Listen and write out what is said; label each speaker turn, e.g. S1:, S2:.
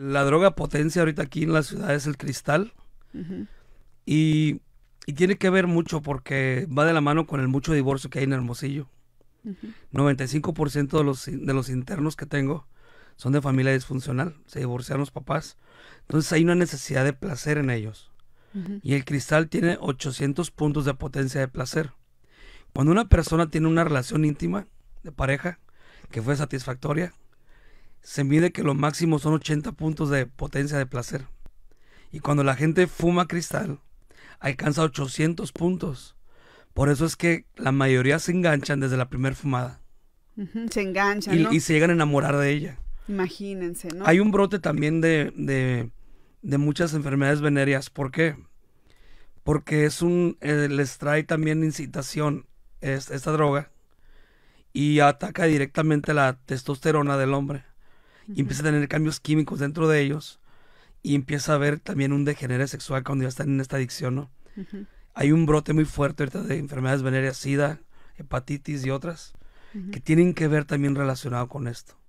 S1: la droga potencia ahorita aquí en la ciudad es el cristal. y, tiene que ver mucho porque va de la mano con el mucho divorcio que hay en Hermosillo. 95% de los, de los internos que tengo son de familia disfuncional, se divorciaron los papás. Entonces hay una necesidad de placer en ellos. Y el cristal tiene 800 puntos de potencia de placer. Cuando una persona tiene una relación íntima de pareja que fue satisfactoria, se mide que lo máximo son 80 puntos de potencia de placer. Y cuando la gente fuma cristal, alcanza 800 puntos. Por eso es que la mayoría se enganchan desde la primera fumada. se enganchan. Y, se llegan a enamorar de ella. Imagínense, ¿no? Hay un brote también de, de, muchas enfermedades venéreas. ¿Por qué? Porque es un, eh, les trae también incitación esta droga y ataca directamente la testosterona del hombre y empieza a tener cambios químicos dentro de ellos y empieza a haber también un degenere sexual cuando ya están en esta adicción, ¿no? Hay un brote muy fuerte de enfermedades venéreas, SIDA, hepatitis y otras que tienen que ver también relacionado con esto.